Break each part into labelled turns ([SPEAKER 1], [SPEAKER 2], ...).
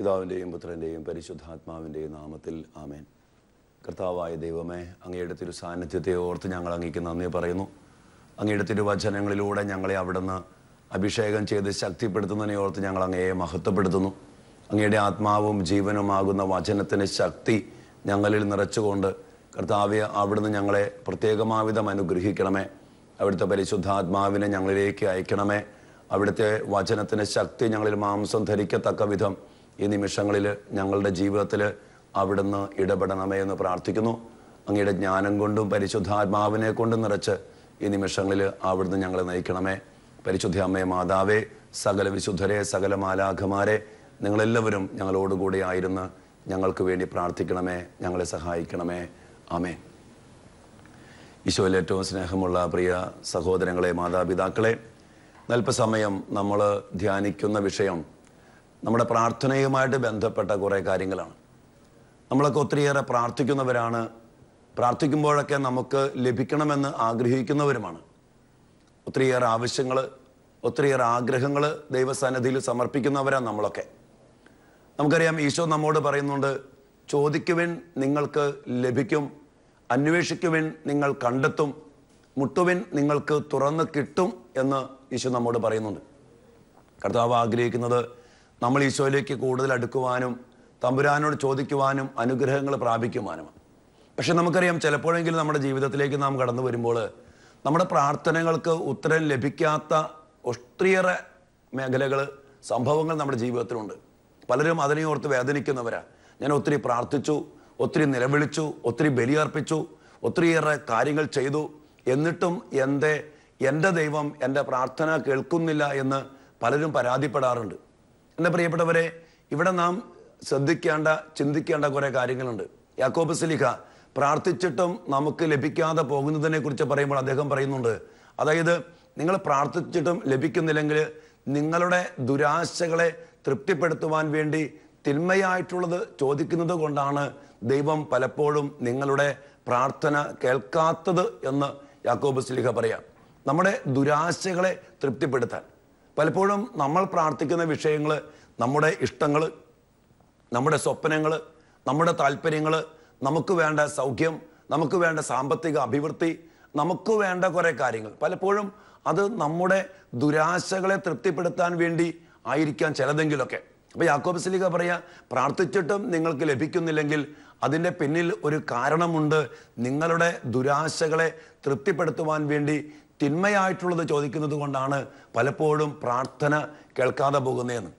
[SPEAKER 1] പിതാവിൻ്റെയും പുത്രൻ്റെയും പരിശുദ്ധാത്മാവിൻ്റെയും നാമത്തിൽ ആമേൻ കർത്താവായ ദൈവമേ അങ്ങയുടെ തിരു സാന്നിധ്യത്തെ ഓർത്ത് ഞങ്ങൾ അങ്ങേക്ക് നന്ദി പറയുന്നു അങ്ങയുടെ തിരുവചനങ്ങളിലൂടെ ഞങ്ങളെ അവിടുന്ന് അഭിഷേകം ചെയ്ത് ശക്തിപ്പെടുത്തുന്നതിനെ ഓർത്ത് ഞങ്ങൾ അങ്ങയെ മഹത്വപ്പെടുത്തുന്നു അങ്ങയുടെ ആത്മാവും ജീവനുമാകുന്ന വചനത്തിന് ശക്തി ഞങ്ങളിൽ നിറച്ചുകൊണ്ട് കർത്താവെ അവിടുന്ന് ഞങ്ങളെ പ്രത്യേകമാവിധം അനുഗ്രഹിക്കണമേ അവിടുത്തെ പരിശുദ്ധാത്മാവിനെ ഞങ്ങളിലേക്ക് അയക്കണമേ അവിടുത്തെ വചനത്തിന് ശക്തി ഞങ്ങളിൽ മാംസം ധരിക്കത്തക്ക വിധം ഈ നിമിഷങ്ങളിൽ ഞങ്ങളുടെ ജീവിതത്തിൽ അവിടുന്ന് ഇടപെടണമേ എന്ന് പ്രാർത്ഥിക്കുന്നു അങ്ങയുടെ ജ്ഞാനം കൊണ്ടും പരിശുദ്ധാത്മാവിനെ കൊണ്ടും നിറച്ച് ഈ നിമിഷങ്ങളിൽ അവിടുന്ന് ഞങ്ങളെ നയിക്കണമേ പരിശുദ്ധ അമ്മയെ മാതാവേ സകല വിശുദ്ധരെ സകല മാലാഖമാരെ നിങ്ങളെല്ലാവരും ഞങ്ങളോടുകൂടി ആയിരുന്ന് ഞങ്ങൾക്ക് വേണ്ടി പ്രാർത്ഥിക്കണമേ ഞങ്ങളെ സഹായിക്കണമേ ആമേ ഈശോയിൽ ഏറ്റവും സ്നേഹമുള്ള പ്രിയ സഹോദരങ്ങളെ മാതാപിതാക്കളെ നൽപ്പസമയം നമ്മൾ ധ്യാനിക്കുന്ന വിഷയം നമ്മുടെ പ്രാർത്ഥനയുമായിട്ട് ബന്ധപ്പെട്ട കുറേ കാര്യങ്ങളാണ് നമ്മളൊക്കെ ഒത്തിരിയേറെ പ്രാർത്ഥിക്കുന്നവരാണ് പ്രാർത്ഥിക്കുമ്പോഴൊക്കെ നമുക്ക് ലഭിക്കണമെന്ന് ആഗ്രഹിക്കുന്നവരുമാണ് ഒത്തിരിയേറെ ആവശ്യങ്ങൾ ഒത്തിരിയേറെ ആഗ്രഹങ്ങൾ ദൈവസന്നിധിയിൽ സമർപ്പിക്കുന്നവരാണ് നമ്മളൊക്കെ നമുക്കറിയാം ഈശോ നമ്മോട് പറയുന്നുണ്ട് ചോദിക്കുവിൻ നിങ്ങൾക്ക് ലഭിക്കും അന്വേഷിക്കുവിൻ നിങ്ങൾ കണ്ടെത്തും മുട്ടുവിൻ നിങ്ങൾക്ക് തുറന്ന് കിട്ടും എന്ന് ഈശോ നമ്മോട് പറയുന്നുണ്ട് കർത്താവ് ആഗ്രഹിക്കുന്നത് നമ്മൾ ഈശോയിലേക്ക് കൂടുതൽ അടുക്കുവാനും തമ്പുരാനോട് ചോദിക്കുവാനും അനുഗ്രഹങ്ങൾ പ്രാപിക്കുവാനും പക്ഷെ നമുക്കറിയാം ചിലപ്പോഴെങ്കിലും നമ്മുടെ ജീവിതത്തിലേക്ക് നാം കടന്നു വരുമ്പോൾ നമ്മുടെ പ്രാർത്ഥനകൾക്ക് ഉത്തരം ലഭിക്കാത്ത ഒത്തിരിയേറെ മേഖലകൾ സംഭവങ്ങൾ നമ്മുടെ ജീവിതത്തിലുണ്ട് പലരും അതിനെ ഓർത്ത് വേദനിക്കുന്നവരാ ഞാൻ ഒത്തിരി പ്രാർത്ഥിച്ചു ഒത്തിരി നിലവിളിച്ചു ഒത്തിരി ബലിയർപ്പിച്ചു ഒത്തിരിയേറെ കാര്യങ്ങൾ ചെയ്തു എന്നിട്ടും എൻ്റെ എൻ്റെ ദൈവം എൻ്റെ പ്രാർത്ഥന കേൾക്കുന്നില്ല എന്ന് പലരും പരാതിപ്പെടാറുണ്ട് എൻ്റെ പ്രിയപ്പെട്ടവരെ ഇവിടെ നാം ശ്രദ്ധിക്കേണ്ട ചിന്തിക്കേണ്ട കുറേ കാര്യങ്ങളുണ്ട് യാക്കോബ് സലിഹ പ്രാർത്ഥിച്ചിട്ടും നമുക്ക് ലഭിക്കാതെ പോകുന്നതിനെ കുറിച്ച് പറയുമ്പോൾ അദ്ദേഹം പറയുന്നുണ്ട് അതായത് നിങ്ങൾ പ്രാർത്ഥിച്ചിട്ടും ലഭിക്കുന്നില്ലെങ്കിൽ നിങ്ങളുടെ ദുരാശകളെ തൃപ്തിപ്പെടുത്തുവാൻ വേണ്ടി തിന്മയായിട്ടുള്ളത് ചോദിക്കുന്നത് കൊണ്ടാണ് ദൈവം പലപ്പോഴും നിങ്ങളുടെ പ്രാർത്ഥന കേൾക്കാത്തത് എന്ന് യാക്കോബ് സ്ലിഹ പറയാം നമ്മുടെ ദുരാശകളെ തൃപ്തിപ്പെടുത്താൻ പലപ്പോഴും നമ്മൾ പ്രാർത്ഥിക്കുന്ന വിഷയങ്ങൾ നമ്മുടെ ഇഷ്ടങ്ങൾ നമ്മുടെ സ്വപ്നങ്ങൾ നമ്മുടെ താല്പര്യങ്ങൾ നമുക്ക് വേണ്ട സൗഖ്യം നമുക്ക് വേണ്ട സാമ്പത്തിക അഭിവൃദ്ധി നമുക്ക് വേണ്ട കുറേ കാര്യങ്ങൾ പലപ്പോഴും അത് നമ്മുടെ ദുരാശകളെ തൃപ്തിപ്പെടുത്താൻ വേണ്ടി ആയിരിക്കാം ചിലതെങ്കിലൊക്കെ അപ്പോൾ യാക്കോബസ്ലിക പറയുക പ്രാർത്ഥിച്ചിട്ടും നിങ്ങൾക്ക് ലഭിക്കുന്നില്ലെങ്കിൽ അതിൻ്റെ പിന്നിൽ ഒരു കാരണമുണ്ട് നിങ്ങളുടെ ദുരാശകളെ തൃപ്തിപ്പെടുത്തുവാൻ വേണ്ടി തിന്മയായിട്ടുള്ളത് ചോദിക്കുന്നത് കൊണ്ടാണ് പലപ്പോഴും പ്രാർത്ഥന കേൾക്കാതെ പോകുന്നതെന്ന്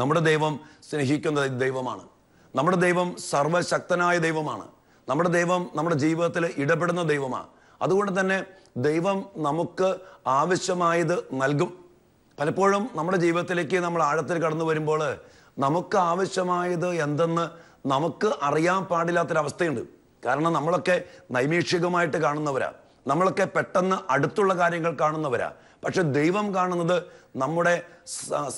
[SPEAKER 1] നമ്മുടെ ദൈവം സ്നേഹിക്കുന്ന ദൈവമാണ് നമ്മുടെ ദൈവം സർവശക്തനായ ദൈവമാണ് നമ്മുടെ ദൈവം നമ്മുടെ ജീവിതത്തിൽ ഇടപെടുന്ന ദൈവമാണ് അതുകൊണ്ട് തന്നെ ദൈവം നമുക്ക് ആവശ്യമായത് നൽകും പലപ്പോഴും നമ്മുടെ ജീവിതത്തിലേക്ക് നമ്മൾ ആഴത്തിൽ കടന്നു വരുമ്പോൾ നമുക്ക് ആവശ്യമായത് എന്തെന്ന് നമുക്ക് അറിയാൻ പാടില്ലാത്തൊരവസ്ഥയുണ്ട് കാരണം നമ്മളൊക്കെ നൈമീഷികമായിട്ട് കാണുന്നവരാണ് നമ്മളൊക്കെ പെട്ടെന്ന് അടുത്തുള്ള കാര്യങ്ങൾ കാണുന്നവരാ പക്ഷെ ദൈവം കാണുന്നത് നമ്മുടെ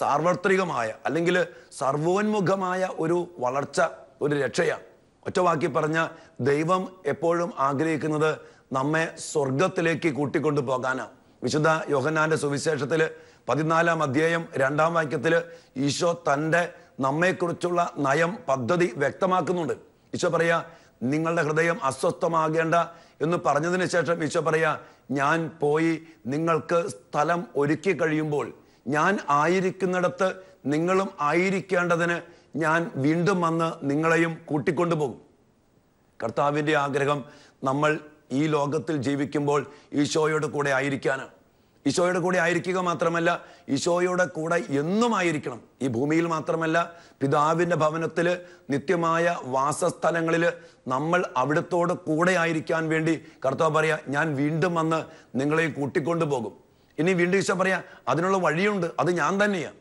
[SPEAKER 1] സാർവത്രികമായ അല്ലെങ്കിൽ സർവോന്മുഖമായ ഒരു വളർച്ച ഒരു രക്ഷയാണ് ഒറ്റവാക്കി പറഞ്ഞ ദൈവം എപ്പോഴും ആഗ്രഹിക്കുന്നത് നമ്മെ സ്വർഗത്തിലേക്ക് കൂട്ടിക്കൊണ്ടു പോകാനാണ് വിശുദ്ധ യോഹന്നാന്റെ സുവിശേഷത്തിൽ പതിനാലാം അധ്യായം രണ്ടാം വാക്യത്തിൽ ഈശോ തൻ്റെ നമ്മെക്കുറിച്ചുള്ള നയം പദ്ധതി വ്യക്തമാക്കുന്നുണ്ട് ഈശോ പറയാ നിങ്ങളുടെ ഹൃദയം അസ്വസ്ഥമാകേണ്ട എന്ന് പറഞ്ഞതിന് ശേഷം ഈശോ പറയാ ഞാൻ പോയി നിങ്ങൾക്ക് സ്ഥലം ഒരുക്കി കഴിയുമ്പോൾ ഞാൻ ആയിരിക്കുന്നിടത്ത് നിങ്ങളും ആയിരിക്കേണ്ടതിന് ഞാൻ വീണ്ടും വന്ന് നിങ്ങളെയും കൂട്ടിക്കൊണ്ടുപോകും കർത്താവിൻ്റെ ആഗ്രഹം നമ്മൾ ഈ ലോകത്തിൽ ജീവിക്കുമ്പോൾ ഈശോയോട് കൂടെ ആയിരിക്കാനാണ് ഈശോയുടെ കൂടെ ആയിരിക്കുക മാത്രമല്ല ഈശോയുടെ കൂടെ എന്നുമായിരിക്കണം ഈ ഭൂമിയിൽ മാത്രമല്ല പിതാവിൻ്റെ ഭവനത്തിൽ നിത്യമായ വാസസ്ഥലങ്ങളിൽ നമ്മൾ അവിടുത്തോട് കൂടെ ആയിരിക്കാൻ വേണ്ടി കർത്താവ് പറയാ ഞാൻ വീണ്ടും വന്ന് നിങ്ങളെ കൂട്ടിക്കൊണ്ടു പോകും ഇനി വീണ്ടും ഈശോ പറയാ അതിനുള്ള വഴിയുണ്ട് അത് ഞാൻ തന്നെയാണ്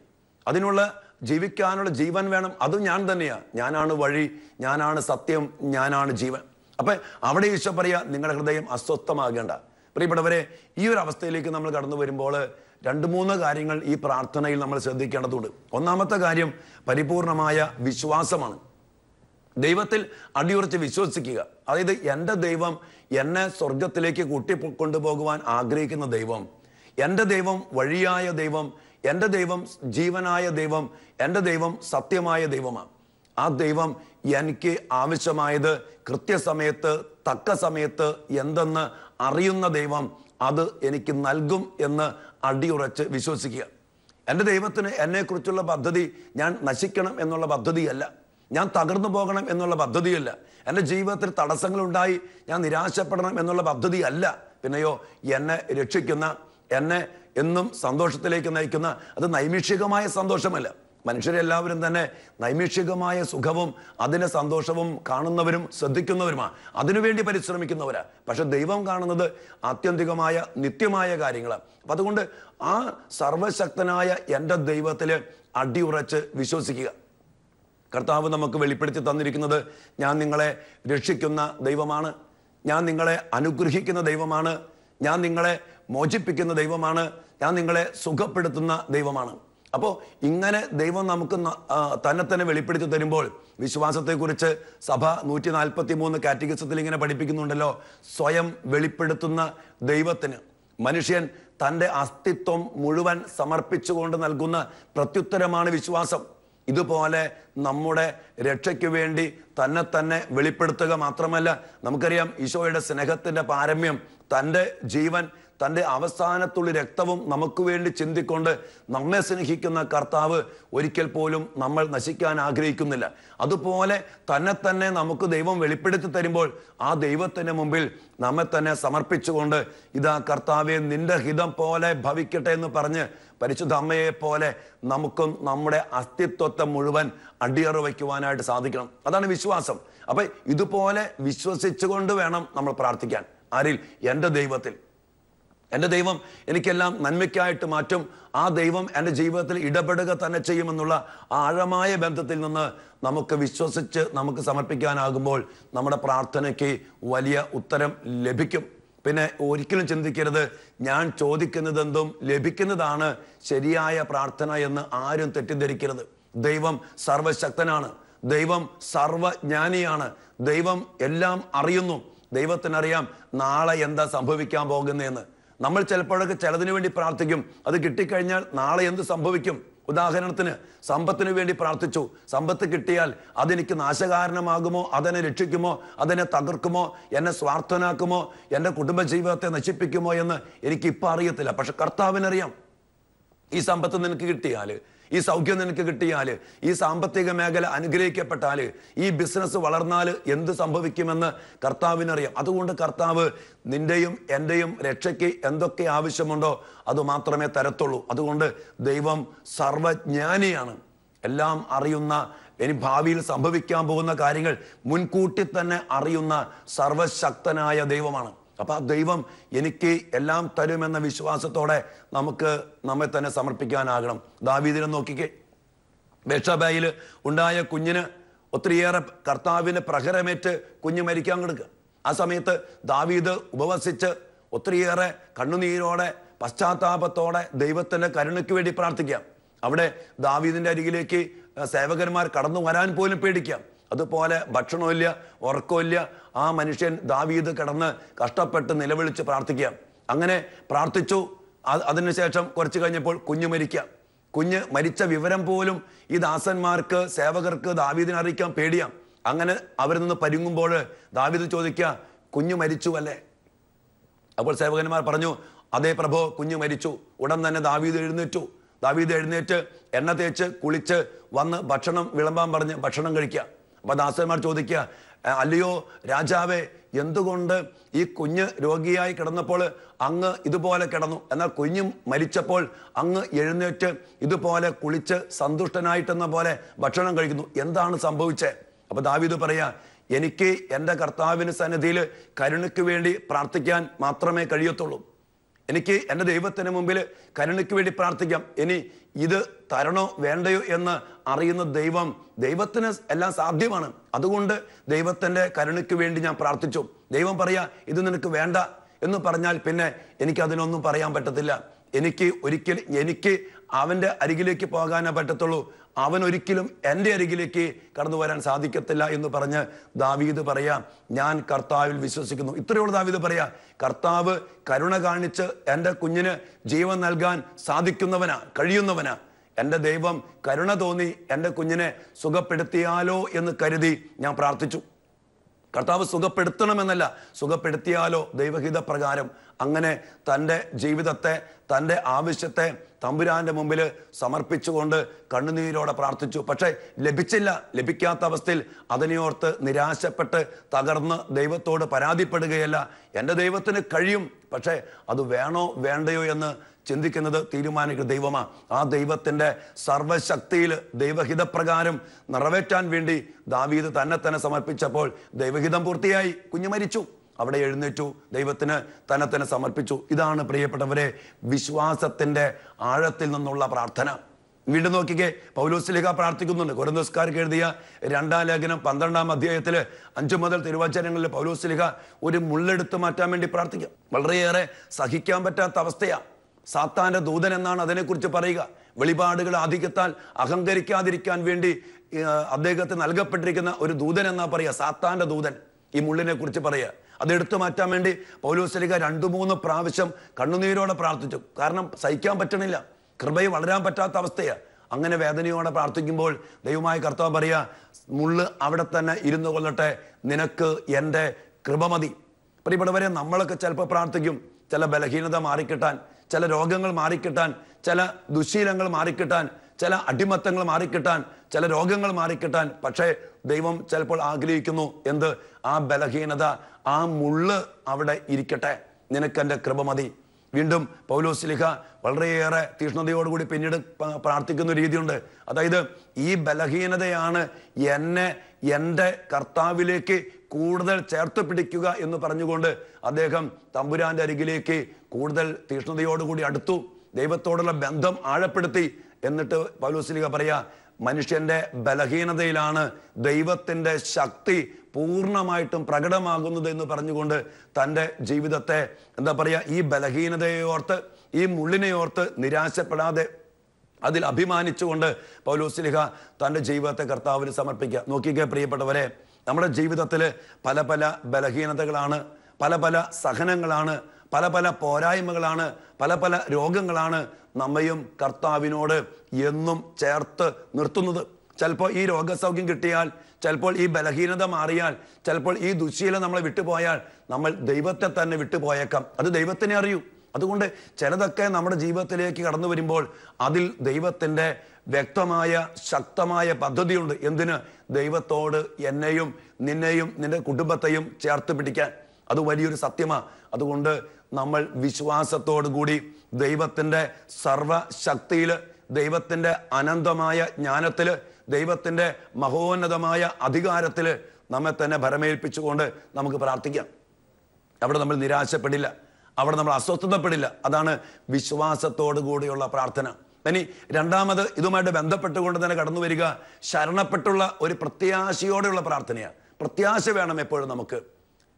[SPEAKER 1] അതിനുള്ള ജീവിക്കാനുള്ള ജീവൻ വേണം അതും ഞാൻ തന്നെയാണ് ഞാനാണ് വഴി ഞാനാണ് സത്യം ഞാനാണ് ജീവൻ അപ്പം അവിടെ ഈശോ പറയാ നിങ്ങളുടെ ഹൃദയം അസ്വസ്ഥമാകേണ്ട പ്രിയപ്പെട്ടവരെ ഈ ഒരു അവസ്ഥയിലേക്ക് നമ്മൾ കടന്നു വരുമ്പോൾ രണ്ട് മൂന്ന് കാര്യങ്ങൾ ഈ പ്രാർത്ഥനയിൽ നമ്മൾ ശ്രദ്ധിക്കേണ്ടതുണ്ട് ഒന്നാമത്തെ കാര്യം പരിപൂർണമായ വിശ്വാസമാണ് ദൈവത്തിൽ അടിയുറച്ച് വിശ്വസിക്കുക അതായത് എൻ്റെ ദൈവം എന്നെ സ്വർഗത്തിലേക്ക് കൂട്ടി കൊണ്ടുപോകുവാൻ ആഗ്രഹിക്കുന്ന ദൈവം എൻ്റെ ദൈവം വഴിയായ ദൈവം എൻ്റെ ദൈവം ജീവനായ ദൈവം എൻ്റെ ദൈവം സത്യമായ ദൈവമാണ് ആ ദൈവം എനിക്ക് ആവശ്യമായത് കൃത്യസമയത്ത് തക്ക സമയത്ത് എന്തെന്ന് അറിയുന്ന ദൈവം അത് എനിക്ക് നൽകും എന്ന് അടിയുറച്ച് വിശ്വസിക്കുക എൻ്റെ ദൈവത്തിന് എന്നെക്കുറിച്ചുള്ള പദ്ധതി ഞാൻ നശിക്കണം എന്നുള്ള പദ്ധതിയല്ല ഞാൻ തകർന്നു പോകണം എന്നുള്ള പദ്ധതിയല്ല എൻ്റെ ജീവിതത്തിൽ തടസ്സങ്ങളുണ്ടായി ഞാൻ നിരാശപ്പെടണം എന്നുള്ള പദ്ധതിയല്ല പിന്നെയോ എന്നെ രക്ഷിക്കുന്ന എന്നെ എന്നും സന്തോഷത്തിലേക്ക് നയിക്കുന്ന അത് നൈമിഷികമായ സന്തോഷമല്ല മനുഷ്യരെല്ലാവരും തന്നെ നൈമിഷികമായ സുഖവും അതിന് സന്തോഷവും കാണുന്നവരും ശ്രദ്ധിക്കുന്നവരുമാണ് അതിനുവേണ്ടി പരിശ്രമിക്കുന്നവരാ പക്ഷെ ദൈവം കാണുന്നത് ആത്യന്തികമായ നിത്യമായ കാര്യങ്ങളാണ് അപ്പം അതുകൊണ്ട് ആ സർവശക്തനായ എൻ്റെ ദൈവത്തിൽ അടിയുറച്ച് വിശ്വസിക്കുക കർത്താവ് നമുക്ക് വെളിപ്പെടുത്തി തന്നിരിക്കുന്നത് ഞാൻ നിങ്ങളെ രക്ഷിക്കുന്ന ദൈവമാണ് ഞാൻ നിങ്ങളെ അനുഗ്രഹിക്കുന്ന ദൈവമാണ് ഞാൻ നിങ്ങളെ മോചിപ്പിക്കുന്ന ദൈവമാണ് ഞാൻ നിങ്ങളെ സുഖപ്പെടുത്തുന്ന ദൈവമാണ് അപ്പോൾ ഇങ്ങനെ ദൈവം നമുക്ക് തന്നെ തന്നെ വെളിപ്പെടുത്തി തരുമ്പോൾ വിശ്വാസത്തെക്കുറിച്ച് സഭ നൂറ്റി നാൽപ്പത്തി മൂന്ന് കാറ്റഗറിസത്തിൽ ഇങ്ങനെ പഠിപ്പിക്കുന്നുണ്ടല്ലോ സ്വയം വെളിപ്പെടുത്തുന്ന ദൈവത്തിന് മനുഷ്യൻ തൻ്റെ അസ്തിത്വം മുഴുവൻ സമർപ്പിച്ചുകൊണ്ട് നൽകുന്ന പ്രത്യുത്തരമാണ് വിശ്വാസം ഇതുപോലെ നമ്മുടെ രക്ഷയ്ക്ക് വേണ്ടി തന്നെ തന്നെ വെളിപ്പെടുത്തുക മാത്രമല്ല നമുക്കറിയാം ഈശോയുടെ സ്നേഹത്തിൻ്റെ പാരമ്യം തൻ്റെ ജീവൻ തൻ്റെ അവസാനത്തുള്ളി രക്തവും നമുക്ക് വേണ്ടി ചിന്തിക്കൊണ്ട് നമ്മെ സ്നേഹിക്കുന്ന കർത്താവ് ഒരിക്കൽ പോലും നമ്മൾ നശിക്കാൻ ആഗ്രഹിക്കുന്നില്ല അതുപോലെ തന്നെ തന്നെ നമുക്ക് ദൈവം വെളിപ്പെടുത്തി തരുമ്പോൾ ആ ദൈവത്തിൻ്റെ മുമ്പിൽ നമ്മെ തന്നെ സമർപ്പിച്ചുകൊണ്ട് ഇതാ കർത്താവെ നിന്റെ ഹിതം പോലെ ഭവിക്കട്ടെ എന്ന് പറഞ്ഞ് പരിശുദ്ധ അമ്മയെ പോലെ നമുക്കും നമ്മുടെ അസ്തിത്വത്തെ മുഴുവൻ അടിയറ വയ്ക്കുവാനായിട്ട് സാധിക്കണം അതാണ് വിശ്വാസം അപ്പൊ ഇതുപോലെ വിശ്വസിച്ചുകൊണ്ട് വേണം നമ്മൾ പ്രാർത്ഥിക്കാൻ ആരിൽ എൻ്റെ ദൈവത്തിൽ എൻ്റെ ദൈവം എനിക്കെല്ലാം നന്മയ്ക്കായിട്ട് മാറ്റും ആ ദൈവം എൻ്റെ ജീവിതത്തിൽ ഇടപെടുക തന്നെ ചെയ്യുമെന്നുള്ള ആഴമായ ബന്ധത്തിൽ നിന്ന് നമുക്ക് വിശ്വസിച്ച് നമുക്ക് സമർപ്പിക്കാനാകുമ്പോൾ നമ്മുടെ പ്രാർത്ഥനയ്ക്ക് വലിയ ഉത്തരം ലഭിക്കും പിന്നെ ഒരിക്കലും ചിന്തിക്കരുത് ഞാൻ ചോദിക്കുന്നതെന്തും ലഭിക്കുന്നതാണ് ശരിയായ പ്രാർത്ഥന എന്ന് ആരും തെറ്റിദ്ധരിക്കരുത് ദൈവം സർവശക്തനാണ് ദൈവം സർവജ്ഞാനിയാണ് ദൈവം എല്ലാം അറിയുന്നു ദൈവത്തിനറിയാം നാളെ എന്താ സംഭവിക്കാൻ പോകുന്നതെന്ന് നമ്മൾ ചിലപ്പോഴൊക്കെ ചിലതിനു വേണ്ടി പ്രാർത്ഥിക്കും അത് കിട്ടിക്കഴിഞ്ഞാൽ നാളെ എന്ത് സംഭവിക്കും ഉദാഹരണത്തിന് സമ്പത്തിനു വേണ്ടി പ്രാർത്ഥിച്ചു സമ്പത്ത് കിട്ടിയാൽ അതെനിക്ക് നാശകാരണമാകുമോ അതെന്നെ രക്ഷിക്കുമോ അതെന്നെ തകർക്കുമോ എന്നെ സ്വാർത്ഥനാക്കുമോ എൻ്റെ കുടുംബജീവിതത്തെ നശിപ്പിക്കുമോ എന്ന് എനിക്ക് അറിയത്തില്ല പക്ഷെ കർത്താവിനറിയാം ഈ സമ്പത്ത് നിനക്ക് കിട്ടിയാൽ ഈ സൗഖ്യം നിനക്ക് കിട്ടിയാൽ ഈ സാമ്പത്തിക മേഖല അനുഗ്രഹിക്കപ്പെട്ടാൽ ഈ ബിസിനസ് വളർന്നാൽ എന്ത് സംഭവിക്കുമെന്ന് കർത്താവിനറിയാം അതുകൊണ്ട് കർത്താവ് നിന്റെയും എൻ്റെയും രക്ഷയ്ക്ക് എന്തൊക്കെ ആവശ്യമുണ്ടോ അത് മാത്രമേ തരത്തുള്ളൂ അതുകൊണ്ട് ദൈവം സർവജ്ഞാനിയാണ് എല്ലാം അറിയുന്ന ഇനി ഭാവിയിൽ സംഭവിക്കാൻ പോകുന്ന കാര്യങ്ങൾ മുൻകൂട്ടി തന്നെ അറിയുന്ന സർവശക്തനായ ദൈവമാണ് അപ്പോൾ ആ ദൈവം എനിക്ക് എല്ലാം തരുമെന്ന വിശ്വാസത്തോടെ നമുക്ക് നമ്മെ തന്നെ സമർപ്പിക്കാനാകണം ദാവീദിനെ നോക്കിക്കേ ബേഷബയിൽ ഉണ്ടായ കുഞ്ഞിന് ഒത്തിരിയേറെ കർത്താവിന് പ്രഹരമേറ്റ് കുഞ്ഞ് മരിക്കാൻ കൊടുക്കുക ആ സമയത്ത് ദാവീദ് ഉപവസിച്ച് ഒത്തിരിയേറെ കണ്ണുനീരോടെ പശ്ചാത്താപത്തോടെ ദൈവത്തിൻ്റെ കരുണയ്ക്ക് വേണ്ടി പ്രാർത്ഥിക്കാം അവിടെ ദാവീദിൻ്റെ അരികിലേക്ക് സേവകന്മാർ കടന്നു വരാൻ പോലും പേടിക്കാം അതുപോലെ ഭക്ഷണമില്ല ഉറക്കമില്ല ആ മനുഷ്യൻ ദാവീത് കിടന്ന് കഷ്ടപ്പെട്ട് നിലവിളിച്ച് പ്രാർത്ഥിക്കുക അങ്ങനെ പ്രാർത്ഥിച്ചു അതിനുശേഷം കുറച്ച് കഴിഞ്ഞപ്പോൾ കുഞ്ഞു മരിക്കുക കുഞ്ഞ് മരിച്ച വിവരം പോലും ഈ ദാസന്മാർക്ക് സേവകർക്ക് ദാവീദിനെ അറിയിക്കാൻ പേടിയാം അങ്ങനെ അവരിൽ നിന്ന് പരുങ്ങുമ്പോൾ ദാവീദ് ചോദിക്കുക കുഞ്ഞു മരിച്ചു അല്ലേ അപ്പോൾ സേവകന്മാർ പറഞ്ഞു അതേ പ്രഭോ കുഞ്ഞു മരിച്ചു ഉടൻ തന്നെ ദാവീദ് എഴുന്നേറ്റു ദാവീദ് എഴുന്നേറ്റ് എണ്ണ തേച്ച് കുളിച്ച് വന്ന് ഭക്ഷണം വിളമ്പാൻ പറഞ്ഞ് ഭക്ഷണം കഴിക്കുക അപ്പൊ ദാസന്മാർ ചോദിക്കുക അല്ലയോ രാജാവെ എന്തുകൊണ്ട് ഈ കുഞ്ഞ് രോഗിയായി കിടന്നപ്പോൾ അങ്ങ് ഇതുപോലെ കിടന്നു എന്നാൽ കുഞ്ഞും മരിച്ചപ്പോൾ അങ്ങ് എഴുന്നേറ്റ് ഇതുപോലെ കുളിച്ച് സന്തുഷ്ടനായിട്ടെന്ന പോലെ ഭക്ഷണം കഴിക്കുന്നു എന്താണ് സംഭവിച്ചത് അപ്പൊ ദാവിദ് പറയാ എനിക്ക് എൻ്റെ കർത്താവിന് സന്നിധിയിൽ കരുണയ്ക്ക് വേണ്ടി പ്രാർത്ഥിക്കാൻ മാത്രമേ കഴിയത്തുള്ളൂ എനിക്ക് എൻ്റെ ദൈവത്തിന് മുമ്പിൽ കരുണയ്ക്ക് വേണ്ടി പ്രാർത്ഥിക്കാം ഇനി ഇത് തരണോ വേണ്ടയോ എന്ന് അറിയുന്ന ദൈവം ദൈവത്തിന് എല്ലാം സാധ്യമാണ് അതുകൊണ്ട് ദൈവത്തിൻ്റെ കരുണയ്ക്ക് വേണ്ടി ഞാൻ പ്രാർത്ഥിച്ചു ദൈവം പറയാ ഇത് നിനക്ക് വേണ്ട എന്ന് പറഞ്ഞാൽ പിന്നെ എനിക്ക് അതിനൊന്നും പറയാൻ പറ്റത്തില്ല എനിക്ക് ഒരിക്കലും എനിക്ക് അവൻ്റെ അരികിലേക്ക് പോകാനേ പറ്റത്തുള്ളൂ അവൻ ഒരിക്കലും എൻ്റെ അരികിലേക്ക് കടന്നു വരാൻ സാധിക്കത്തില്ല എന്ന് പറഞ്ഞ് ദാവീദ് പറയാം ഞാൻ കർത്താവിൽ വിശ്വസിക്കുന്നു ഇത്രയുള്ള ദാവീദ് പറയാം കർത്താവ് കരുണ കാണിച്ച് എൻ്റെ കുഞ്ഞിന് ജീവൻ നൽകാൻ സാധിക്കുന്നവനാ കഴിയുന്നവനാ എൻ്റെ ദൈവം കരുണ തോന്നി എൻ്റെ കുഞ്ഞിനെ സുഖപ്പെടുത്തിയാലോ എന്ന് കരുതി ഞാൻ പ്രാർത്ഥിച്ചു കർത്താവ് സുഖപ്പെടുത്തണമെന്നല്ല സുഖപ്പെടുത്തിയാലോ ദൈവഹിത പ്രകാരം അങ്ങനെ തൻ്റെ ജീവിതത്തെ തൻ്റെ ആവശ്യത്തെ തമ്പുരാന്റെ മുമ്പിൽ സമർപ്പിച്ചുകൊണ്ട് കണ്ണുനീരോടെ പ്രാർത്ഥിച്ചു പക്ഷേ ലഭിച്ചില്ല ലഭിക്കാത്ത അവസ്ഥയിൽ അതിനെയോർത്ത് നിരാശപ്പെട്ട് തകർന്ന് ദൈവത്തോട് പരാതിപ്പെടുകയല്ല എൻ്റെ ദൈവത്തിന് കഴിയും പക്ഷേ അത് വേണോ വേണ്ടയോ എന്ന് ചിന്തിക്കുന്നത് തീരുമാനിക്കുന്ന ദൈവമാ ആ ദൈവത്തിൻ്റെ സർവശക്തിയിൽ ദൈവഹിതപ്രകാരം നിറവേറ്റാൻ വേണ്ടി ദാവീദ് തന്നെ തന്നെ സമർപ്പിച്ചപ്പോൾ ദൈവഹിതം പൂർത്തിയായി കുഞ്ഞു മരിച്ചു അവിടെ എഴുന്നേറ്റു ദൈവത്തിന് തന്നെ തന്നെ സമർപ്പിച്ചു ഇതാണ് പ്രിയപ്പെട്ടവരെ വിശ്വാസത്തിൻ്റെ ആഴത്തിൽ നിന്നുള്ള പ്രാർത്ഥന വീണ്ടും നോക്കിക്കേ പൗലോസ്ലിഹ പ്രാർത്ഥിക്കുന്നുണ്ട് കൊരന്തോസ്കാർക്ക് എഴുതിയ രണ്ടാം ലേഖനം പന്ത്രണ്ടാം അധ്യായത്തിൽ അഞ്ചു മുതൽ തിരുവാചാരങ്ങളിൽ പൗലോസ്ലിഹ ഒരു മുള്ളെടുത്ത് മാറ്റാൻ വേണ്ടി പ്രാർത്ഥിക്കുക വളരെയേറെ സഹിക്കാൻ പറ്റാത്ത അവസ്ഥയാണ് സാത്താന്റെ ദൂതൻ എന്നാണ് അതിനെക്കുറിച്ച് പറയുക വെളിപാടുകൾ ആധിക്യത്താൽ അഹങ്കരിക്കാതിരിക്കാൻ വേണ്ടി അദ്ദേഹത്തെ നൽകപ്പെട്ടിരിക്കുന്ന ഒരു ദൂതൻ എന്നാ പറയുക സാത്താന്റെ ദൂതൻ ഈ മുള്ളിനെ കുറിച്ച് പറയുക എടുത്തു മാറ്റാൻ വേണ്ടി പൗലോസലിക രണ്ടു മൂന്ന് പ്രാവശ്യം കണ്ണുനീരോടെ പ്രാർത്ഥിച്ചു കാരണം സഹിക്കാൻ പറ്റണില്ല കൃപയ വളരാൻ പറ്റാത്ത അവസ്ഥയാണ് അങ്ങനെ വേദനയോടെ പ്രാർത്ഥിക്കുമ്പോൾ ദൈവമായ കർത്താവ് പറയുക മുള്ള് അവിടെ തന്നെ ഇരുന്നു കൊള്ളട്ടെ നിനക്ക് എൻ്റെ കൃപ മതി പ്രിയപ്പെട്ടവരെ നമ്മളൊക്കെ ചിലപ്പോൾ പ്രാർത്ഥിക്കും ചില ബലഹീനത മാറിക്കിട്ടാൻ ചില രോഗങ്ങൾ മാറിക്കിട്ടാൻ ചില ദുശീലങ്ങൾ മാറിക്കിട്ടാൻ ചില അടിമത്തങ്ങൾ മാറിക്കിട്ടാൻ ചില രോഗങ്ങൾ മാറിക്കിട്ടാൻ പക്ഷേ ദൈവം ചിലപ്പോൾ ആഗ്രഹിക്കുന്നു എന്ത് ആ ബലഹീനത ആ മുള്ള് അവിടെ ഇരിക്കട്ടെ നിനക്കെൻ്റെ കൃപ മതി വീണ്ടും പൗലോസ്ലിഹ വളരെയേറെ തീഷ്ണതയോടുകൂടി പിന്നീട് പ്രാർത്ഥിക്കുന്ന രീതിയുണ്ട് അതായത് ഈ ബലഹീനതയാണ് എന്നെ എൻ്റെ കർത്താവിലേക്ക് കൂടുതൽ ചേർത്ത് പിടിക്കുക എന്ന് പറഞ്ഞുകൊണ്ട് അദ്ദേഹം തമ്പുരാൻ്റെ അരികിലേക്ക് കൂടുതൽ തീഷ്ണതയോടുകൂടി അടുത്തു ദൈവത്തോടുള്ള ബന്ധം ആഴപ്പെടുത്തി എന്നിട്ട് പൗലോസ്ലിക പറയാ മനുഷ്യന്റെ ബലഹീനതയിലാണ് ദൈവത്തിന്റെ ശക്തി പൂർണ്ണമായിട്ടും പ്രകടമാകുന്നത് എന്ന് പറഞ്ഞുകൊണ്ട് തൻ്റെ ജീവിതത്തെ എന്താ പറയുക ഈ ബലഹീനതയോർത്ത് ഓർത്ത് ഈ മുള്ളിനെയോർത്ത് ഓർത്ത് നിരാശപ്പെടാതെ അതിൽ അഭിമാനിച്ചുകൊണ്ട് പൗലോസ്ലിഹ തൻ്റെ ജീവിതത്തെ കർത്താവിന് സമർപ്പിക്കുക നോക്കിക്കേ പ്രിയപ്പെട്ടവരെ നമ്മുടെ ജീവിതത്തിൽ പല പല ബലഹീനതകളാണ് പല പല സഹനങ്ങളാണ് പല പല പോരായ്മകളാണ് പല പല രോഗങ്ങളാണ് നമ്മയും കർത്താവിനോട് എന്നും ചേർത്ത് നിർത്തുന്നത് ചിലപ്പോൾ ഈ രോഗസൗഖ്യം കിട്ടിയാൽ ചിലപ്പോൾ ഈ ബലഹീനത മാറിയാൽ ചിലപ്പോൾ ഈ ദുശീലം നമ്മളെ വിട്ടുപോയാൽ നമ്മൾ ദൈവത്തെ തന്നെ വിട്ടുപോയേക്കാം അത് ദൈവത്തിനെ അറിയൂ അതുകൊണ്ട് ചിലതൊക്കെ നമ്മുടെ ജീവിതത്തിലേക്ക് കടന്നു വരുമ്പോൾ അതിൽ ദൈവത്തിൻ്റെ വ്യക്തമായ ശക്തമായ പദ്ധതിയുണ്ട് എന്തിന് ദൈവത്തോട് എന്നെയും നിന്നെയും നിന്റെ കുടുംബത്തെയും ചേർത്ത് പിടിക്കാൻ അത് വലിയൊരു സത്യമാണ് അതുകൊണ്ട് നമ്മൾ കൂടി ദൈവത്തിൻ്റെ സർവശക്തിയിൽ ദൈവത്തിൻ്റെ അനന്തമായ ജ്ഞാനത്തിൽ ദൈവത്തിൻ്റെ മഹോന്നതമായ അധികാരത്തിൽ നമ്മെ തന്നെ ഭരമേൽപ്പിച്ചുകൊണ്ട് നമുക്ക് പ്രാർത്ഥിക്കാം അവിടെ നമ്മൾ നിരാശപ്പെടില്ല അവിടെ നമ്മൾ അസ്വസ്ഥതപ്പെടില്ല അതാണ് വിശ്വാസത്തോടു കൂടിയുള്ള പ്രാർത്ഥന ഇനി രണ്ടാമത് ഇതുമായിട്ട് ബന്ധപ്പെട്ടുകൊണ്ട് തന്നെ കടന്നു വരിക ശരണപ്പെട്ടുള്ള ഒരു പ്രത്യാശയോടെയുള്ള പ്രാർത്ഥനയാണ് പ്രത്യാശ വേണം എപ്പോഴും നമുക്ക്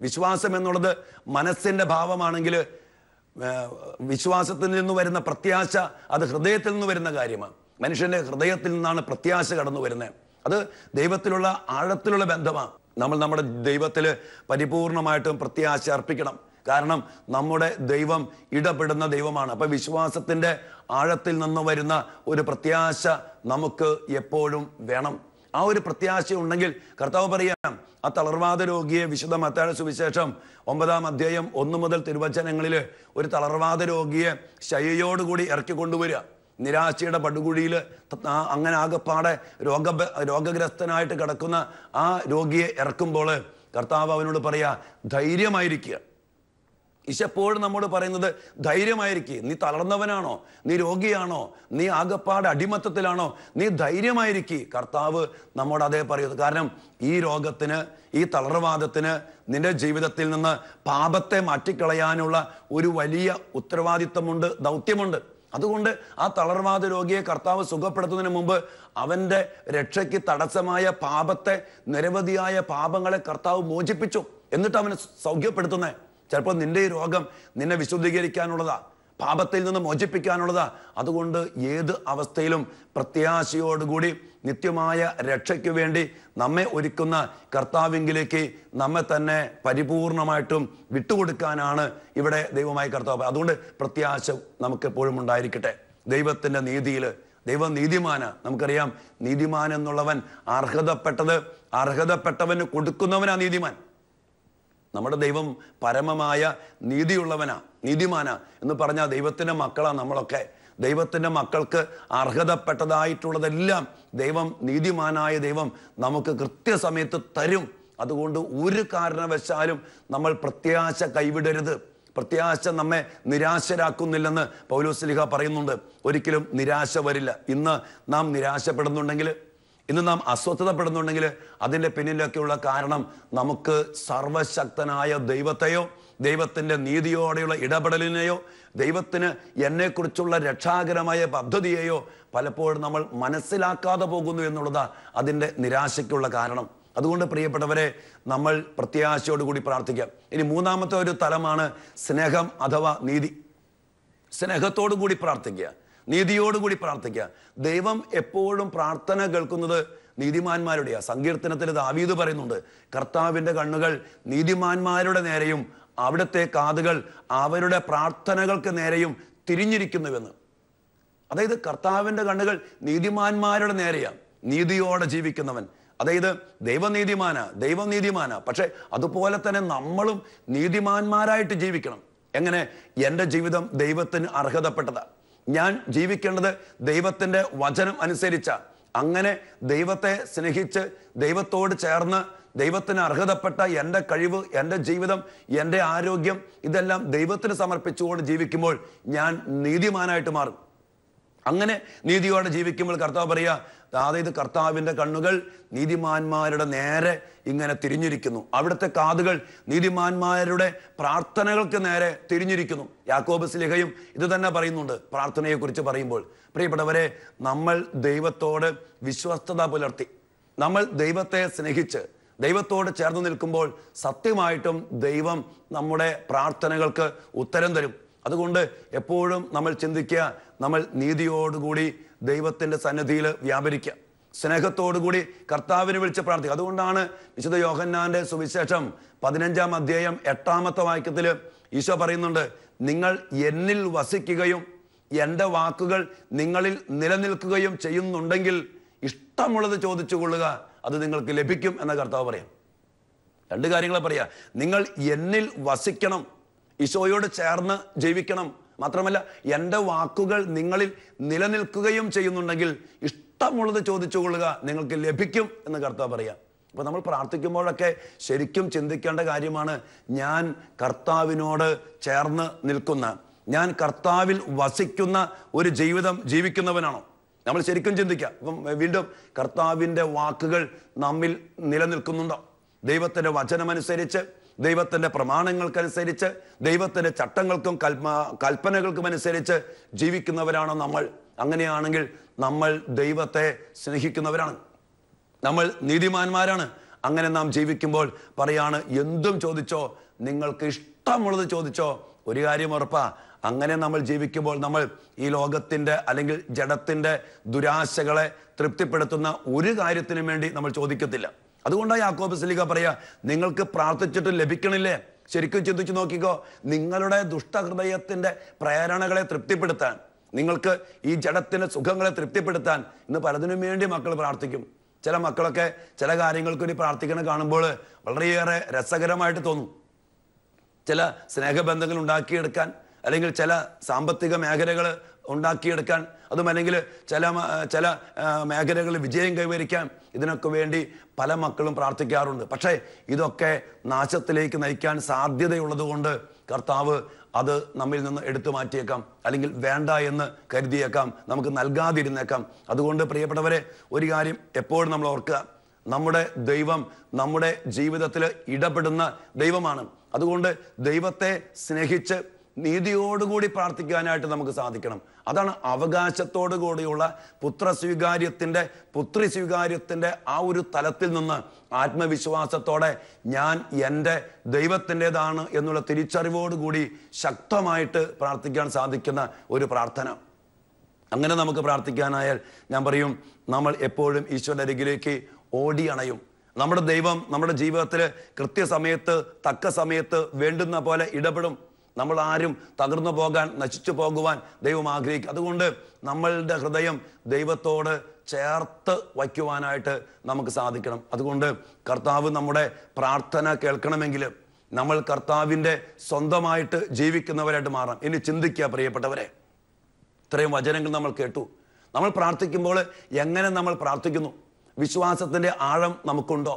[SPEAKER 1] വിശ്വാസം എന്നുള്ളത് മനസ്സിൻ്റെ ഭാവമാണെങ്കിൽ വിശ്വാസത്തിൽ നിന്ന് വരുന്ന പ്രത്യാശ അത് ഹൃദയത്തിൽ നിന്ന് വരുന്ന കാര്യമാണ് മനുഷ്യൻ്റെ ഹൃദയത്തിൽ നിന്നാണ് പ്രത്യാശ കടന്നു വരുന്നത് അത് ദൈവത്തിലുള്ള ആഴത്തിലുള്ള ബന്ധമാണ് നമ്മൾ നമ്മുടെ ദൈവത്തിൽ പരിപൂർണമായിട്ടും പ്രത്യാശ അർപ്പിക്കണം കാരണം നമ്മുടെ ദൈവം ഇടപെടുന്ന ദൈവമാണ് അപ്പം വിശ്വാസത്തിൻ്റെ ആഴത്തിൽ നിന്ന് വരുന്ന ഒരു പ്രത്യാശ നമുക്ക് എപ്പോഴും വേണം ആ ഒരു പ്രത്യാശ ഉണ്ടെങ്കിൽ കർത്താവ് പറയാം ആ തളർവാദ രോഗിയെ വിശുദ്ധ മത്താഴ സുവിശേഷം ഒമ്പതാം അധ്യായം ഒന്നു മുതൽ തിരുവചനങ്ങളിൽ ഒരു തളർവാദ രോഗിയെ ശയ്യയോടുകൂടി ഇറക്കി കൊണ്ടുവരിക നിരാശയുടെ പടുകുഴിയിൽ അങ്ങനെ ആകെപ്പാടെ രോഗ രോഗഗ്രസ്തനായിട്ട് കിടക്കുന്ന ആ രോഗിയെ ഇറക്കുമ്പോൾ കർത്താവ് അവനോട് പറയുക ധൈര്യമായിരിക്കുക ഈശപ്പോഴും നമ്മോട് പറയുന്നത് ധൈര്യമായിരിക്കും നീ തളർന്നവനാണോ നീ രോഗിയാണോ നീ ആകപ്പാട് അടിമത്തത്തിലാണോ നീ ധൈര്യമായിരിക്കും കർത്താവ് നമ്മോട് അതേ പറയുന്നത് കാരണം ഈ രോഗത്തിന് ഈ തളർവാദത്തിന് നിന്റെ ജീവിതത്തിൽ നിന്ന് പാപത്തെ മാറ്റിക്കളയാനുള്ള ഒരു വലിയ ഉത്തരവാദിത്വമുണ്ട് ദൗത്യമുണ്ട് അതുകൊണ്ട് ആ തളർവാദ രോഗിയെ കർത്താവ് സുഖപ്പെടുത്തുന്നതിന് മുമ്പ് അവൻ്റെ രക്ഷയ്ക്ക് തടസ്സമായ പാപത്തെ നിരവധിയായ പാപങ്ങളെ കർത്താവ് മോചിപ്പിച്ചു എന്നിട്ട് അവനെ സൗഖ്യപ്പെടുത്തുന്നേ ചിലപ്പോൾ നിന്റെ ഈ രോഗം നിന്നെ വിശുദ്ധീകരിക്കാനുള്ളതാ പാപത്തിൽ നിന്ന് മോചിപ്പിക്കാനുള്ളതാ അതുകൊണ്ട് ഏത് അവസ്ഥയിലും പ്രത്യാശയോടുകൂടി നിത്യമായ രക്ഷയ്ക്ക് വേണ്ടി നമ്മെ ഒരുക്കുന്ന കർത്താവിങ്കിലേക്ക് നമ്മെ തന്നെ പരിപൂർണമായിട്ടും വിട്ടുകൊടുക്കാനാണ് ഇവിടെ ദൈവമായി കർത്താവ് അതുകൊണ്ട് പ്രത്യാശ നമുക്ക് എപ്പോഴും ഉണ്ടായിരിക്കട്ടെ ദൈവത്തിൻ്റെ നീതിയിൽ ദൈവം നീതിമാന നമുക്കറിയാം നീതിമാൻ എന്നുള്ളവൻ അർഹതപ്പെട്ടത് അർഹതപ്പെട്ടവന് കൊടുക്കുന്നവനാ നീതിമാൻ നമ്മുടെ ദൈവം പരമമായ നീതിയുള്ളവനാ നീതിമാനാ എന്ന് പറഞ്ഞാൽ ദൈവത്തിൻ്റെ മക്കളാണ് നമ്മളൊക്കെ ദൈവത്തിൻ്റെ മക്കൾക്ക് അർഹതപ്പെട്ടതായിട്ടുള്ളതെല്ലാം ദൈവം നീതിമാനായ ദൈവം നമുക്ക് കൃത്യസമയത്ത് തരും അതുകൊണ്ട് ഒരു കാരണവശാലും നമ്മൾ പ്രത്യാശ കൈവിടരുത് പ്രത്യാശ നമ്മെ നിരാശരാക്കുന്നില്ലെന്ന് പൗലോസ്ലിഹ പറയുന്നുണ്ട് ഒരിക്കലും നിരാശ വരില്ല ഇന്ന് നാം നിരാശപ്പെടുന്നുണ്ടെങ്കിൽ ഇന്ന് നാം അസ്വസ്ഥതപ്പെടുന്നുണ്ടെങ്കിൽ അതിൻ്റെ പിന്നിലൊക്കെയുള്ള കാരണം നമുക്ക് സർവശക്തനായ ദൈവത്തെയോ ദൈവത്തിൻ്റെ നീതിയോടെയുള്ള ഇടപെടലിനെയോ ദൈവത്തിന് എന്നെക്കുറിച്ചുള്ള രക്ഷാകരമായ പദ്ധതിയെയോ പലപ്പോഴും നമ്മൾ മനസ്സിലാക്കാതെ പോകുന്നു എന്നുള്ളതാണ് അതിൻ്റെ നിരാശയ്ക്കുള്ള കാരണം അതുകൊണ്ട് പ്രിയപ്പെട്ടവരെ നമ്മൾ പ്രത്യാശയോടുകൂടി പ്രാർത്ഥിക്കാം ഇനി മൂന്നാമത്തെ ഒരു തലമാണ് സ്നേഹം അഥവാ നീതി സ്നേഹത്തോടു കൂടി പ്രാർത്ഥിക്കുക നീതിയോടുകൂടി പ്രാർത്ഥിക്കുക ദൈവം എപ്പോഴും പ്രാർത്ഥന കേൾക്കുന്നത് നീതിമാന്മാരുടെയാ സങ്കീർത്തനത്തിൽ ദാവീദ് പറയുന്നുണ്ട് കർത്താവിൻ്റെ കണ്ണുകൾ നീതിമാന്മാരുടെ നേരെയും അവിടുത്തെ കാതുകൾ അവരുടെ പ്രാർത്ഥനകൾക്ക് നേരെയും തിരിഞ്ഞിരിക്കുന്നുവെന്ന് അതായത് കർത്താവിൻ്റെ കണ്ണുകൾ നീതിമാന്മാരുടെ നേരെയാണ് നീതിയോടെ ജീവിക്കുന്നവൻ അതായത് ദൈവനീതിമാന ദൈവനീതിമാന പക്ഷെ അതുപോലെ തന്നെ നമ്മളും നീതിമാന്മാരായിട്ട് ജീവിക്കണം എങ്ങനെ എൻ്റെ ജീവിതം ദൈവത്തിന് അർഹതപ്പെട്ടതാണ് ഞാൻ ജീവിക്കേണ്ടത് ദൈവത്തിൻ്റെ വചനം അനുസരിച്ചാണ് അങ്ങനെ ദൈവത്തെ സ്നേഹിച്ച് ദൈവത്തോട് ചേർന്ന് ദൈവത്തിന് അർഹതപ്പെട്ട എൻ്റെ കഴിവ് എൻ്റെ ജീവിതം എൻ്റെ ആരോഗ്യം ഇതെല്ലാം ദൈവത്തിന് സമർപ്പിച്ചുകൊണ്ട് ജീവിക്കുമ്പോൾ ഞാൻ നീതിമാനായിട്ട് മാറും അങ്ങനെ നീതിയോടെ ജീവിക്കുമ്പോൾ കർത്താവ് പറയുക അതായത് കർത്താവിൻ്റെ കണ്ണുകൾ നീതിമാന്മാരുടെ നേരെ ഇങ്ങനെ തിരിഞ്ഞിരിക്കുന്നു അവിടുത്തെ കാതുകൾ നീതിമാന്മാരുടെ പ്രാർത്ഥനകൾക്ക് നേരെ തിരിഞ്ഞിരിക്കുന്നു യാക്കോബസ് ലിഹയും ഇത് തന്നെ പറയുന്നുണ്ട് പ്രാർത്ഥനയെക്കുറിച്ച് പറയുമ്പോൾ പ്രിയപ്പെട്ടവരെ നമ്മൾ ദൈവത്തോട് വിശ്വസ്തത പുലർത്തി നമ്മൾ ദൈവത്തെ സ്നേഹിച്ച് ദൈവത്തോട് ചേർന്ന് നിൽക്കുമ്പോൾ സത്യമായിട്ടും ദൈവം നമ്മുടെ പ്രാർത്ഥനകൾക്ക് ഉത്തരം തരും അതുകൊണ്ട് എപ്പോഴും നമ്മൾ ചിന്തിക്കുക നമ്മൾ നീതിയോടുകൂടി ദൈവത്തിൻ്റെ സന്നിധിയിൽ വ്യാപരിക്കുക സ്നേഹത്തോടുകൂടി കർത്താവിനെ വിളിച്ച് പ്രാർത്ഥിക്കുക അതുകൊണ്ടാണ് വിശുദ്ധ യോഹന്നാന്റെ സുവിശേഷം പതിനഞ്ചാം അധ്യായം എട്ടാമത്തെ വാക്യത്തിൽ ഈശോ പറയുന്നുണ്ട് നിങ്ങൾ എന്നിൽ വസിക്കുകയും എൻ്റെ വാക്കുകൾ നിങ്ങളിൽ നിലനിൽക്കുകയും ചെയ്യുന്നുണ്ടെങ്കിൽ ഇഷ്ടമുള്ളത് ചോദിച്ചു കൊള്ളുക അത് നിങ്ങൾക്ക് ലഭിക്കും എന്ന കർത്താവ് പറയാം രണ്ട് കാര്യങ്ങളെ പറയാ നിങ്ങൾ എന്നിൽ വസിക്കണം ഈശോയോട് ചേർന്ന് ജീവിക്കണം മാത്രമല്ല എൻ്റെ വാക്കുകൾ നിങ്ങളിൽ നിലനിൽക്കുകയും ചെയ്യുന്നുണ്ടെങ്കിൽ ഇഷ്ടമുള്ളത് ചോദിച്ചുകൊള്ളുക നിങ്ങൾക്ക് ലഭിക്കും എന്ന് കർത്താവ് പറയാം അപ്പോൾ നമ്മൾ പ്രാർത്ഥിക്കുമ്പോഴൊക്കെ ശരിക്കും ചിന്തിക്കേണ്ട കാര്യമാണ് ഞാൻ കർത്താവിനോട് ചേർന്ന് നിൽക്കുന്ന ഞാൻ കർത്താവിൽ വസിക്കുന്ന ഒരു ജീവിതം ജീവിക്കുന്നവനാണോ നമ്മൾ ശരിക്കും ചിന്തിക്കാം അപ്പം വീണ്ടും കർത്താവിൻ്റെ വാക്കുകൾ നമ്മിൽ നിലനിൽക്കുന്നുണ്ടോ ദൈവത്തിൻ്റെ വചനമനുസരിച്ച് ദൈവത്തിൻ്റെ പ്രമാണങ്ങൾക്കനുസരിച്ച് ദൈവത്തിൻ്റെ ചട്ടങ്ങൾക്കും കൽപ്പനകൾക്കും അനുസരിച്ച് ജീവിക്കുന്നവരാണ് നമ്മൾ അങ്ങനെയാണെങ്കിൽ നമ്മൾ ദൈവത്തെ സ്നേഹിക്കുന്നവരാണ് നമ്മൾ നീതിമാന്മാരാണ് അങ്ങനെ നാം ജീവിക്കുമ്പോൾ പറയാണ് എന്തും ചോദിച്ചോ നിങ്ങൾക്ക് ഇഷ്ടമുള്ളത് ചോദിച്ചോ ഒരു കാര്യം ഉറപ്പാ അങ്ങനെ നമ്മൾ ജീവിക്കുമ്പോൾ നമ്മൾ ഈ ലോകത്തിൻ്റെ അല്ലെങ്കിൽ ജഡത്തിൻ്റെ ദുരാശകളെ തൃപ്തിപ്പെടുത്തുന്ന ഒരു കാര്യത്തിനും വേണ്ടി നമ്മൾ ചോദിക്കത്തില്ല അതുകൊണ്ടാണ് യാക്കോബ് സ്ലിക പറയുക നിങ്ങൾക്ക് പ്രാർത്ഥിച്ചിട്ട് ലഭിക്കണില്ലേ ശരിക്കും ചിന്തിച്ചു നോക്കിക്കോ നിങ്ങളുടെ ദുഷ്ടഹൃദയത്തിൻ്റെ പ്രേരണകളെ തൃപ്തിപ്പെടുത്താൻ നിങ്ങൾക്ക് ഈ ജഡത്തിൻ്റെ സുഖങ്ങളെ തൃപ്തിപ്പെടുത്താൻ ഇന്ന് പലതിനും വേണ്ടി മക്കൾ പ്രാർത്ഥിക്കും ചില മക്കളൊക്കെ ചില കാര്യങ്ങൾക്ക് വേണ്ടി പ്രാർത്ഥിക്കണം കാണുമ്പോൾ വളരെയേറെ രസകരമായിട്ട് തോന്നും ചില സ്നേഹബന്ധങ്ങൾ ഉണ്ടാക്കിയെടുക്കാൻ അല്ലെങ്കിൽ ചില സാമ്പത്തിക മേഖലകൾ ഉണ്ടാക്കിയെടുക്കാൻ അതുമല്ലെങ്കിൽ ചില ചില മേഖലകളിൽ വിജയം കൈവരിക്കാൻ ഇതിനൊക്കെ വേണ്ടി പല മക്കളും പ്രാർത്ഥിക്കാറുണ്ട് പക്ഷേ ഇതൊക്കെ നാശത്തിലേക്ക് നയിക്കാൻ സാധ്യതയുള്ളതുകൊണ്ട് കർത്താവ് അത് നമ്മിൽ നിന്ന് എടുത്തു മാറ്റിയേക്കാം അല്ലെങ്കിൽ വേണ്ട എന്ന് കരുതിയേക്കാം നമുക്ക് നൽകാതിരുന്നേക്കാം അതുകൊണ്ട് പ്രിയപ്പെട്ടവരെ ഒരു കാര്യം എപ്പോഴും നമ്മൾ ഓർക്കുക നമ്മുടെ ദൈവം നമ്മുടെ ജീവിതത്തിൽ ഇടപെടുന്ന ദൈവമാണ് അതുകൊണ്ട് ദൈവത്തെ സ്നേഹിച്ച് നീതിയോടുകൂടി പ്രാർത്ഥിക്കാനായിട്ട് നമുക്ക് സാധിക്കണം അതാണ് അവകാശത്തോടു കൂടിയുള്ള പുത്ര സ്വീകാര്യത്തിൻ്റെ പുത്രി സ്വീകാര്യത്തിൻ്റെ ആ ഒരു തലത്തിൽ നിന്ന് ആത്മവിശ്വാസത്തോടെ ഞാൻ എൻ്റെ ദൈവത്തിൻ്റെതാണ് എന്നുള്ള തിരിച്ചറിവോടുകൂടി ശക്തമായിട്ട് പ്രാർത്ഥിക്കാൻ സാധിക്കുന്ന ഒരു പ്രാർത്ഥന അങ്ങനെ നമുക്ക് പ്രാർത്ഥിക്കാനായാൽ ഞാൻ പറയും നമ്മൾ എപ്പോഴും ഈശോയുടെ അരികിലേക്ക് ഓടിയണയും നമ്മുടെ ദൈവം നമ്മുടെ ജീവിതത്തിൽ കൃത്യസമയത്ത് തക്ക സമയത്ത് വേണ്ടുന്ന പോലെ ഇടപെടും നമ്മൾ ആരും തകർന്നു പോകാൻ നശിച്ചു പോകുവാൻ ദൈവം ആഗ്രഹിക്കും അതുകൊണ്ട് നമ്മളുടെ ഹൃദയം ദൈവത്തോട് ചേർത്ത് വയ്ക്കുവാനായിട്ട് നമുക്ക് സാധിക്കണം അതുകൊണ്ട് കർത്താവ് നമ്മുടെ പ്രാർത്ഥന കേൾക്കണമെങ്കിൽ നമ്മൾ കർത്താവിൻ്റെ സ്വന്തമായിട്ട് ജീവിക്കുന്നവരായിട്ട് മാറാം ഇനി ചിന്തിക്കുക പ്രിയപ്പെട്ടവരെ ഇത്രയും വചനങ്ങൾ നമ്മൾ കേട്ടു നമ്മൾ പ്രാർത്ഥിക്കുമ്പോൾ എങ്ങനെ നമ്മൾ പ്രാർത്ഥിക്കുന്നു വിശ്വാസത്തിൻ്റെ ആഴം നമുക്കുണ്ടോ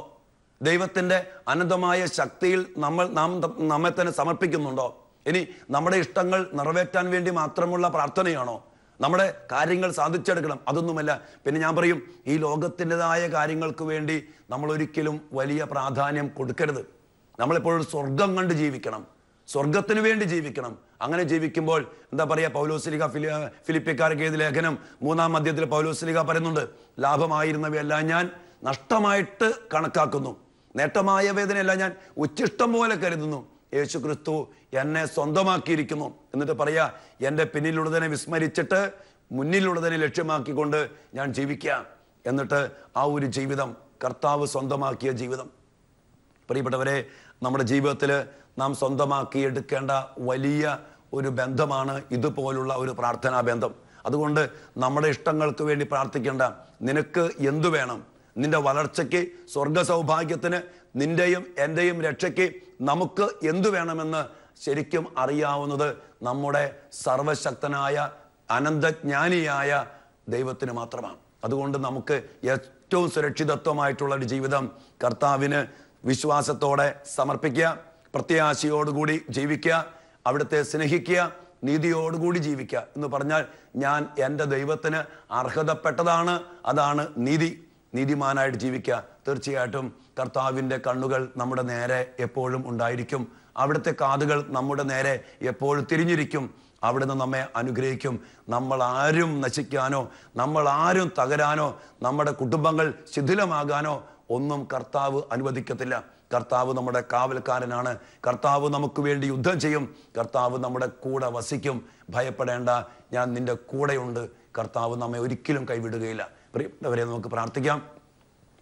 [SPEAKER 1] ദൈവത്തിൻ്റെ അനന്തമായ ശക്തിയിൽ നമ്മൾ നാം നമ്മെ തന്നെ സമർപ്പിക്കുന്നുണ്ടോ ഇനി നമ്മുടെ ഇഷ്ടങ്ങൾ നിറവേറ്റാൻ വേണ്ടി മാത്രമുള്ള പ്രാർത്ഥനയാണോ നമ്മുടെ കാര്യങ്ങൾ സാധിച്ചെടുക്കണം അതൊന്നുമല്ല പിന്നെ ഞാൻ പറയും ഈ ലോകത്തിൻ്റെതായ കാര്യങ്ങൾക്ക് വേണ്ടി നമ്മൾ ഒരിക്കലും വലിയ പ്രാധാന്യം കൊടുക്കരുത് നമ്മളെപ്പോഴും സ്വർഗം കണ്ട് ജീവിക്കണം സ്വർഗത്തിന് വേണ്ടി ജീവിക്കണം അങ്ങനെ ജീവിക്കുമ്പോൾ എന്താ പറയുക പൗലോസ്ലിക ഫിലി ഫിലിപ്പിക്കാർക്ക് ഏത് ലേഖനം മൂന്നാം മധ്യത്തിൽ പൗലോസ്ലിക പറയുന്നുണ്ട് ലാഭമായിരുന്നവയെല്ലാം ഞാൻ നഷ്ടമായിട്ട് കണക്കാക്കുന്നു നേട്ടമായ വേദനയല്ല ഞാൻ ഉച്ചിഷ്ടം പോലെ കരുതുന്നു യേശു ക്രിസ്തു എന്നെ സ്വന്തമാക്കിയിരിക്കുന്നു എന്നിട്ട് പറയാ എൻ്റെ പിന്നിലുള്ളതിനെ വിസ്മരിച്ചിട്ട് മുന്നിലുള്ളതിനെ ലക്ഷ്യമാക്കിക്കൊണ്ട് ഞാൻ ജീവിക്കാം എന്നിട്ട് ആ ഒരു ജീവിതം കർത്താവ് സ്വന്തമാക്കിയ ജീവിതം പ്രിയപ്പെട്ടവരെ നമ്മുടെ ജീവിതത്തിൽ നാം സ്വന്തമാക്കി എടുക്കേണ്ട വലിയ ഒരു ബന്ധമാണ് ഇതുപോലുള്ള ഒരു പ്രാർത്ഥനാ ബന്ധം അതുകൊണ്ട് നമ്മുടെ ഇഷ്ടങ്ങൾക്ക് വേണ്ടി പ്രാർത്ഥിക്കേണ്ട നിനക്ക് എന്തു വേണം നിന്റെ വളർച്ചയ്ക്ക് സ്വർഗ സൗഭാഗ്യത്തിന് നിന്റെയും എൻ്റെയും രക്ഷയ്ക്ക് നമുക്ക് എന്തു വേണമെന്ന് ശരിക്കും അറിയാവുന്നത് നമ്മുടെ സർവശക്തനായ അനന്തജ്ഞാനിയായ ദൈവത്തിന് മാത്രമാണ് അതുകൊണ്ട് നമുക്ക് ഏറ്റവും സുരക്ഷിതത്വമായിട്ടുള്ള ഒരു ജീവിതം കർത്താവിന് വിശ്വാസത്തോടെ സമർപ്പിക്കുക പ്രത്യാശയോടുകൂടി ജീവിക്കുക അവിടുത്തെ സ്നേഹിക്കുക നീതിയോടുകൂടി ജീവിക്കുക എന്ന് പറഞ്ഞാൽ ഞാൻ എൻ്റെ ദൈവത്തിന് അർഹതപ്പെട്ടതാണ് അതാണ് നീതി നീതിമാനായിട്ട് ജീവിക്കുക തീർച്ചയായിട്ടും കർത്താവിൻ്റെ കണ്ണുകൾ നമ്മുടെ നേരെ എപ്പോഴും ഉണ്ടായിരിക്കും അവിടുത്തെ കാതുകൾ നമ്മുടെ നേരെ എപ്പോഴും തിരിഞ്ഞിരിക്കും അവിടുന്ന് നമ്മെ അനുഗ്രഹിക്കും നമ്മൾ ആരും നശിക്കാനോ നമ്മൾ ആരും തകരാനോ നമ്മുടെ കുടുംബങ്ങൾ ശിഥിലമാകാനോ ഒന്നും കർത്താവ് അനുവദിക്കത്തില്ല കർത്താവ് നമ്മുടെ കാവൽക്കാരനാണ് കർത്താവ് നമുക്ക് വേണ്ടി യുദ്ധം ചെയ്യും കർത്താവ് നമ്മുടെ കൂടെ വസിക്കും ഭയപ്പെടേണ്ട ഞാൻ നിന്റെ കൂടെയുണ്ട് കർത്താവ് നമ്മെ ഒരിക്കലും കൈവിടുകയില്ല പ്രിയപ്പെട്ടവരെ നമുക്ക് പ്രാർത്ഥിക്കാം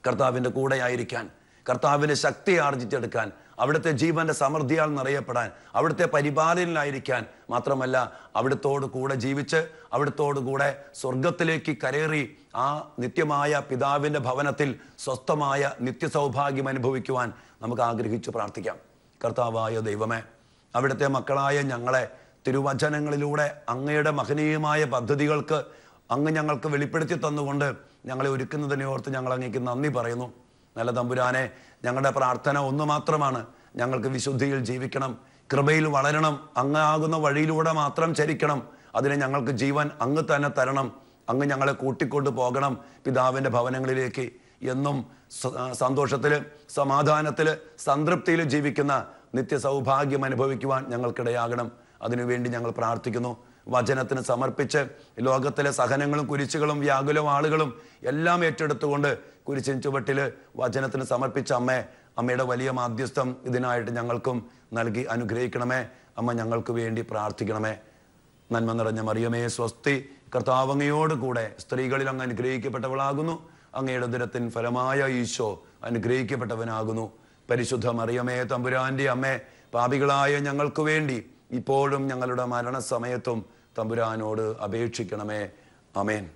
[SPEAKER 1] കർത്താവിൻ്റെ കൂടെയായിരിക്കാൻ കർത്താവിൻ്റെ ശക്തി ആർജിച്ചെടുക്കാൻ അവിടുത്തെ ജീവൻ്റെ സമൃദ്ധിയാൽ നിറയപ്പെടാൻ അവിടുത്തെ പരിപാലനായിരിക്കാൻ മാത്രമല്ല അവിടുത്തോട് കൂടെ ജീവിച്ച് അവിടുത്തോട് കൂടെ സ്വർഗത്തിലേക്ക് കരേറി ആ നിത്യമായ പിതാവിൻ്റെ ഭവനത്തിൽ സ്വസ്ഥമായ നിത്യസൗഭാഗ്യം അനുഭവിക്കുവാൻ നമുക്ക് ആഗ്രഹിച്ചു പ്രാർത്ഥിക്കാം കർത്താവായ ദൈവമേ അവിടുത്തെ മക്കളായ ഞങ്ങളെ തിരുവചനങ്ങളിലൂടെ അങ്ങയുടെ മഹനീയമായ പദ്ധതികൾക്ക് അങ്ങ് ഞങ്ങൾക്ക് വെളിപ്പെടുത്തി തന്നുകൊണ്ട് ഞങ്ങളെ ഒരുക്കുന്നതിനെ ഓർത്ത് ഞങ്ങൾ അങ്ങേക്ക് നന്ദി പറയുന്നു നല്ല തമ്പുരാനെ ഞങ്ങളുടെ പ്രാർത്ഥന ഒന്ന് മാത്രമാണ് ഞങ്ങൾക്ക് വിശുദ്ധിയിൽ ജീവിക്കണം കൃപയിൽ വളരണം അങ്ങ് ആകുന്ന വഴിയിലൂടെ മാത്രം ചരിക്കണം അതിനെ ഞങ്ങൾക്ക് ജീവൻ അങ്ങ് തന്നെ തരണം അങ്ങ് ഞങ്ങളെ കൂട്ടിക്കൊണ്ടു പോകണം പിതാവിൻ്റെ ഭവനങ്ങളിലേക്ക് എന്നും സന്തോഷത്തിൽ സമാധാനത്തിൽ സംതൃപ്തിയിൽ ജീവിക്കുന്ന നിത്യസൗഭാഗ്യം അനുഭവിക്കുവാൻ ഞങ്ങൾക്കിടയാകണം അതിനുവേണ്ടി ഞങ്ങൾ പ്രാർത്ഥിക്കുന്നു വചനത്തിന് സമർപ്പിച്ച് ലോകത്തിലെ സഹനങ്ങളും കുരിശുകളും വ്യാകുലവും ആളുകളും എല്ലാം ഏറ്റെടുത്തുകൊണ്ട് കുരിശിൻ ചുവട്ടിൽ വചനത്തിന് സമർപ്പിച്ച അമ്മേ അമ്മയുടെ വലിയ മാധ്യസ്ഥം ഇതിനായിട്ട് ഞങ്ങൾക്കും നൽകി അനുഗ്രഹിക്കണമേ അമ്മ ഞങ്ങൾക്ക് വേണ്ടി പ്രാർത്ഥിക്കണമേ നന്മ നിറഞ്ഞ മറിയമേ സ്വസ്തി കർത്താവങ്ങയോട് കൂടെ സ്ത്രീകളിൽ അങ്ങ് അനുഗ്രഹിക്കപ്പെട്ടവളാകുന്നു അങ്ങയുടെ ദുരത്തിൻ ഫലമായ ഈശോ അനുഗ്രഹിക്കപ്പെട്ടവനാകുന്നു പരിശുദ്ധ മറിയമേ തമ്പുരാന്റെ അമ്മേ പാപികളായ ഞങ്ങൾക്ക് വേണ്ടി ഇപ്പോഴും ഞങ്ങളുടെ മരണസമയത്തും തമ്പുരാനോട് അപേക്ഷിക്കണമേ അമേൻ